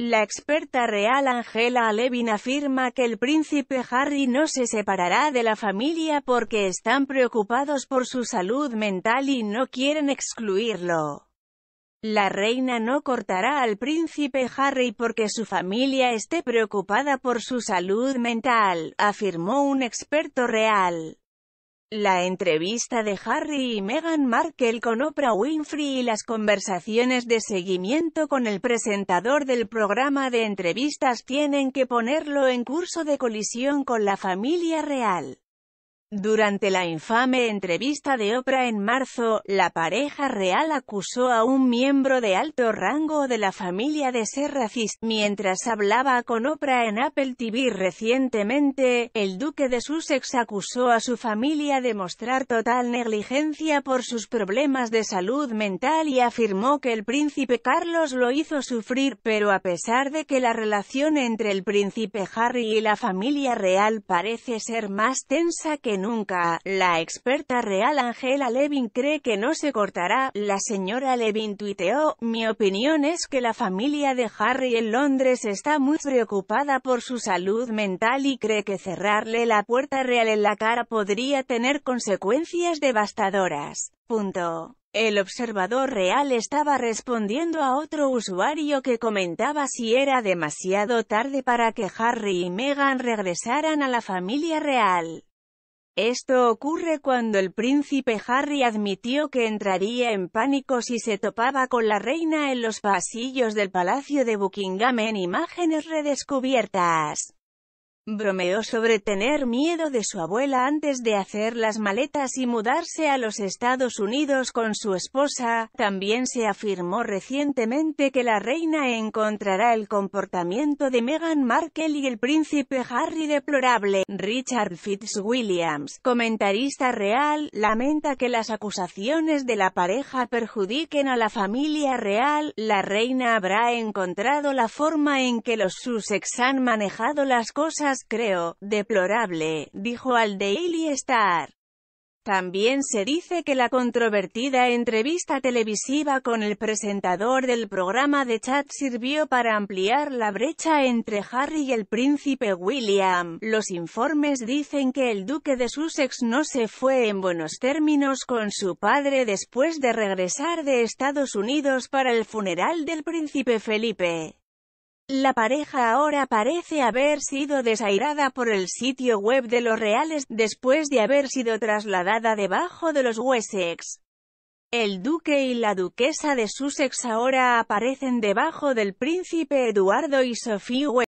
La experta real Angela Levin afirma que el príncipe Harry no se separará de la familia porque están preocupados por su salud mental y no quieren excluirlo. La reina no cortará al príncipe Harry porque su familia esté preocupada por su salud mental, afirmó un experto real. La entrevista de Harry y Meghan Markle con Oprah Winfrey y las conversaciones de seguimiento con el presentador del programa de entrevistas tienen que ponerlo en curso de colisión con la familia real. Durante la infame entrevista de Oprah en marzo, la pareja real acusó a un miembro de alto rango de la familia de ser racista. Mientras hablaba con Oprah en Apple TV recientemente, el duque de Sussex acusó a su familia de mostrar total negligencia por sus problemas de salud mental y afirmó que el príncipe Carlos lo hizo sufrir, pero a pesar de que la relación entre el príncipe Harry y la familia real parece ser más tensa que nunca. La experta real Angela Levin cree que no se cortará. La señora Levin tuiteó, mi opinión es que la familia de Harry en Londres está muy preocupada por su salud mental y cree que cerrarle la puerta real en la cara podría tener consecuencias devastadoras. El observador real estaba respondiendo a otro usuario que comentaba si era demasiado tarde para que Harry y Meghan regresaran a la familia real. Esto ocurre cuando el príncipe Harry admitió que entraría en pánico si se topaba con la reina en los pasillos del Palacio de Buckingham en imágenes redescubiertas. Bromeó sobre tener miedo de su abuela antes de hacer las maletas y mudarse a los Estados Unidos con su esposa. También se afirmó recientemente que la reina encontrará el comportamiento de Meghan Markle y el príncipe Harry deplorable. Richard Fitzwilliams, comentarista real, lamenta que las acusaciones de la pareja perjudiquen a la familia real. La reina habrá encontrado la forma en que los Sussex han manejado las cosas creo, deplorable, dijo al Daily Star. También se dice que la controvertida entrevista televisiva con el presentador del programa de chat sirvió para ampliar la brecha entre Harry y el príncipe William. Los informes dicen que el duque de Sussex no se fue en buenos términos con su padre después de regresar de Estados Unidos para el funeral del príncipe Felipe. La pareja ahora parece haber sido desairada por el sitio web de los reales, después de haber sido trasladada debajo de los Wessex. El duque y la duquesa de Sussex ahora aparecen debajo del príncipe Eduardo y Sophie Wessex.